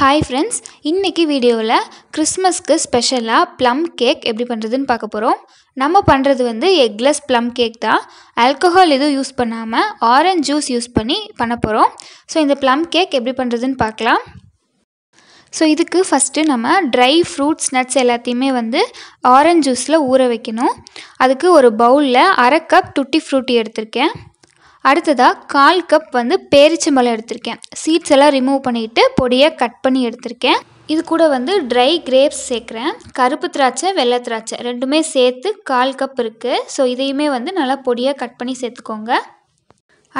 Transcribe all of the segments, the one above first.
hi friends இன்றைக்கி வீடியோவில் கிறிஸ்மஸ்க்கு ஸ்பெஷலாக ப்ளம் கேக் எப்படி பண்ணுறதுன்னு பார்க்க போகிறோம் நம்ம பண்ணுறது வந்து எக்லெஸ் ப்ளம் கேக் தான் ஆல்கஹால் எதுவும் யூஸ் பண்ணாமல் ஆரஞ்ச் ஜூஸ் யூஸ் பண்ணி பண்ண போகிறோம் ஸோ இந்த ப்ளம் கேக் எப்படி பண்ணுறதுன்னு பார்க்கலாம் ஸோ இதுக்கு ஃபஸ்ட்டு நம்ம ட்ரை ஃப்ரூட்ஸ் நட்ஸ் எல்லாத்தையுமே வந்து ஆரஞ்ச் ஜூஸில் ஊற வைக்கணும் அதுக்கு ஒரு பவுலில் அரை கப் டுட்டி ஃப்ரூட்டி எடுத்திருக்கேன் அடுத்ததாக கால் கப் வந்து மலை எடுத்திருக்கேன் சீட்ஸ் எல்லாம் ரிமூவ் பண்ணிவிட்டு பொடியை கட் பண்ணி எடுத்திருக்கேன் இது கூட வந்து ட்ரை கிரேப்ஸ் சேர்க்குறேன் கருப்பு திராட்சை வெள்ளை திராட்சை ரெண்டுமே சேர்த்து கால் கப் இருக்குது ஸோ இதையுமே வந்து நல்லா பொடியாக கட் பண்ணி சேர்த்துக்கோங்க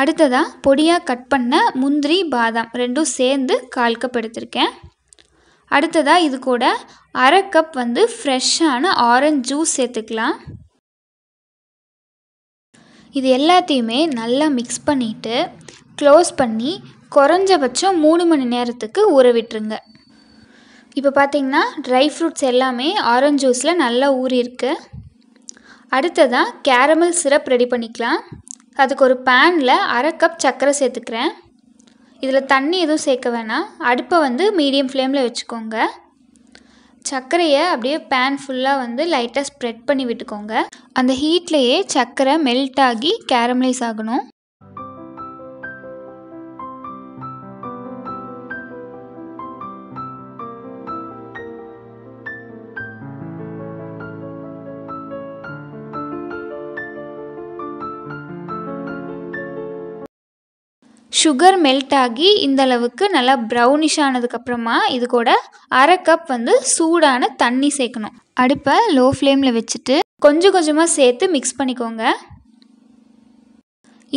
அடுத்ததாக பொடியாக கட் பண்ண முந்திரி பாதாம் ரெண்டும் சேர்ந்து கால் கப் எடுத்திருக்கேன் அடுத்ததாக இது கூட அரை கப் வந்து ஃப்ரெஷ்ஷான ஆரஞ்ச் ஜூஸ் சேர்த்துக்கலாம் இது எல்லாத்தையுமே நல்லா மிக்ஸ் பண்ணிவிட்டு க்ளோஸ் பண்ணி குறைஞ்சபட்சம் மூணு மணி நேரத்துக்கு ஊற விட்டுருங்க இப்போ பார்த்திங்கன்னா ட்ரை ஃப்ரூட்ஸ் எல்லாமே ஆரஞ்ச் ஜூஸில் நல்லா ஊறியிருக்கு அடுத்ததாக கேரமல் சிரப் ரெடி பண்ணிக்கலாம் அதுக்கு ஒரு பேனில் அரை கப் சர்க்கரை சேர்த்துக்கிறேன் இதில் தண்ணி எதுவும் சேர்க்க வேணாம் அடுப்பை வந்து மீடியம் ஃப்ளேமில் வச்சுக்கோங்க சர்க்கரையை அப்படியே பேன் ஃபுல்லாக வந்து லைட்டாக ஸ்ப்ரெட் பண்ணி விட்டுக்கோங்க அந்த ஹீட்லேயே சர்க்கரை மெல்ட் ஆகி கேரமலைஸ் ஆகணும் சுகர் மெல்ட் ஆகி இந்தளவுக்கு நல்லா ப்ரௌனிஷ் ஆனதுக்கப்புறமா இது கூட அரை கப் வந்து சூடான தண்ணி சேர்க்கணும் அடுப்பை லோ ஃப்ளேமில் வச்சுட்டு கொஞ்சம் கொஞ்சமாக சேர்த்து மிக்ஸ் பண்ணிக்கோங்க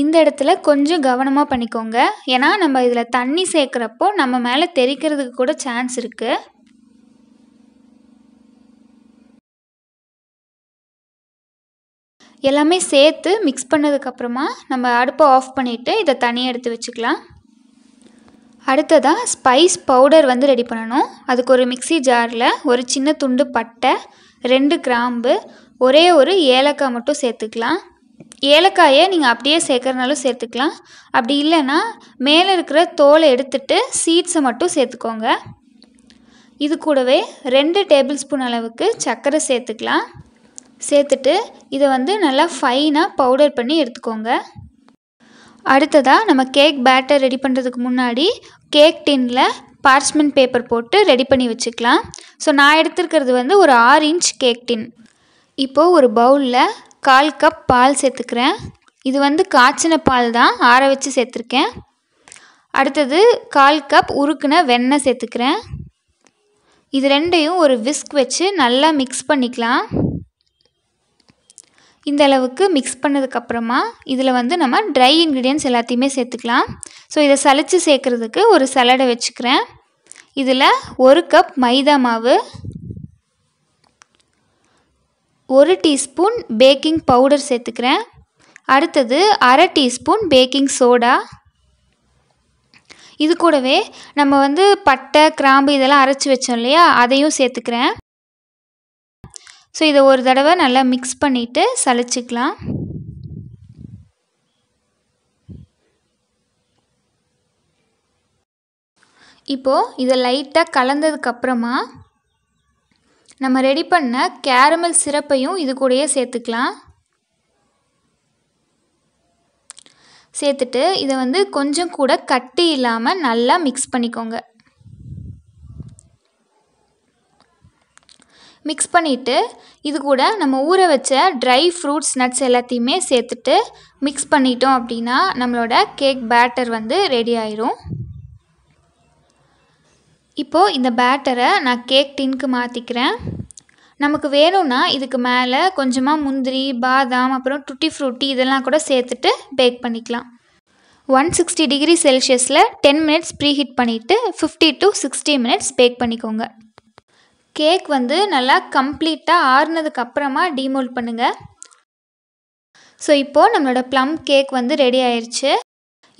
இந்த இடத்துல கொஞ்சம் கவனமாக பண்ணிக்கோங்க ஏன்னா நம்ம இதில் தண்ணி சேர்க்குறப்போ நம்ம மேலே தெரிக்கிறதுக்கு கூட சான்ஸ் இருக்குது எல்லாமே சேர்த்து மிக்ஸ் பண்ணதுக்கப்புறமா நம்ம அடுப்பை ஆஃப் பண்ணிவிட்டு இதை தனியாக எடுத்து வச்சுக்கலாம் அடுத்ததாக ஸ்பைஸ் பவுடர் வந்து ரெடி பண்ணணும் அதுக்கு ஒரு மிக்சி ஜாரில் ஒரு சின்ன துண்டு பட்டை ரெண்டு கிராம்பு ஒரே ஒரு ஏலக்காய் மட்டும் சேர்த்துக்கலாம் ஏலக்காயை நீங்கள் அப்படியே சேர்க்குறனாலும் சேர்த்துக்கலாம் அப்படி இல்லைன்னா மேலே இருக்கிற தோலை எடுத்துட்டு சீட்ஸை மட்டும் சேர்த்துக்கோங்க இது கூடவே ரெண்டு டேபிள் ஸ்பூன் அளவுக்கு சர்க்கரை சேர்த்துக்கலாம் சேர்த்துட்டு இதை வந்து நல்லா ஃபைனாக பவுடர் பண்ணி எடுத்துக்கோங்க அடுத்ததாக நம்ம கேக் பேட்டர் ரெடி பண்ணுறதுக்கு முன்னாடி கேக் டின்னில் பார்ச்மெண்ட் பேப்பர் போட்டு ரெடி பண்ணி வச்சுக்கலாம் ஸோ நான் எடுத்துருக்கிறது வந்து ஒரு ஆறு இன்ச் கேக் டின் இப்போது ஒரு பவுலில் கால் கப் பால் சேர்த்துக்கிறேன் இது வந்து காய்ச்சின பால் தான் ஆற வச்சு சேர்த்துருக்கேன் அடுத்தது கால் கப் உருக்குன வெண்ணெய் சேர்த்துக்கிறேன் இது ரெண்டையும் ஒரு விஸ்க் வச்சு நல்லா மிக்ஸ் பண்ணிக்கலாம் இந்த அளவுக்கு மிக்ஸ் பண்ணதுக்கப்புறமா இதில் வந்து நம்ம ட்ரை இன்க்ரீடியன்ஸ் எல்லாத்தையுமே சேர்த்துக்கலாம் ஸோ இதை சளிச்சு சேர்க்குறதுக்கு ஒரு சலடை வச்சுக்கிறேன் இதில் ஒரு கப் மைதா மாவு ஒரு டீஸ்பூன் பேக்கிங் பவுடர் சேர்த்துக்கிறேன் அடுத்தது அரை டீஸ்பூன் பேக்கிங் சோடா இது கூடவே நம்ம வந்து பட்டை கிராம்பு இதெல்லாம் அரைச்சி வச்சோம் இல்லையா அதையும் சேர்த்துக்கிறேன் ஸோ இதை ஒரு தடவை நல்லா மிக்ஸ் பண்ணிவிட்டு சளிச்சிக்கலாம் இப்போது இதை லைட்டாக கலந்ததுக்கப்புறமா நம்ம ரெடி பண்ண கேரமல் சிரப்பையும் இது கூடயே சேர்த்துக்கலாம் சேர்த்துட்டு இதை வந்து கொஞ்சம் கூட கட்டி இல்லாமல் நல்லா மிக்ஸ் பண்ணிக்கோங்க மிக்ஸ் பண்ணிவிட்டு இது கூட நம்ம ஊற வச்ச ட்ரை ஃப்ரூட்ஸ் நட்ஸ் எல்லாத்தையுமே சேர்த்துட்டு மிக்ஸ் பண்ணிட்டோம் அப்படின்னா நம்மளோட கேக் பேட்டர் வந்து ரெடி ஆயிரும் இப்போது இந்த பேட்டரை நான் கேக் டின்க்கு மாற்றிக்கிறேன் நமக்கு வேணும்னா இதுக்கு மேலே கொஞ்சமாக முந்திரி பாதாம் அப்புறம் டுட்டி ஃப்ரூட்டி இதெல்லாம் கூட சேர்த்துட்டு பேக் பண்ணிக்கலாம் ஒன் சிக்ஸ்டி டிகிரி செல்சியஸில் டென் மினிட்ஸ் ப்ரீஹீட் பண்ணிவிட்டு fifty to sixty minutes bake பண்ணிக்கோங்க கேக் வந்து நல்லா கம்ப்ளீட்டாக ஆறுனதுக்கப்புறமா டீமோல்ட் பண்ணுங்கள் ஸோ இப்போது நம்மளோட ப்ளம் கேக் வந்து ரெடி ஆயிடுச்சு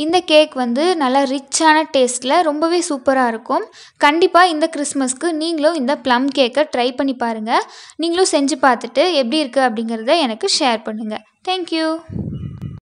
இந்த கேக் வந்து நல்லா ரிச்சான டேஸ்ட்டில் ரொம்பவே சூப்பராக இருக்கும் கண்டிப்பாக இந்த கிறிஸ்மஸ்க்கு நீங்களும் இந்த ப்ளம் கேக்கை ட்ரை பண்ணி பாருங்கள் நீங்களும் செஞ்சு பார்த்துட்டு எப்படி இருக்குது அப்படிங்கிறத எனக்கு ஷேர் பண்ணுங்கள் தேங்க்யூ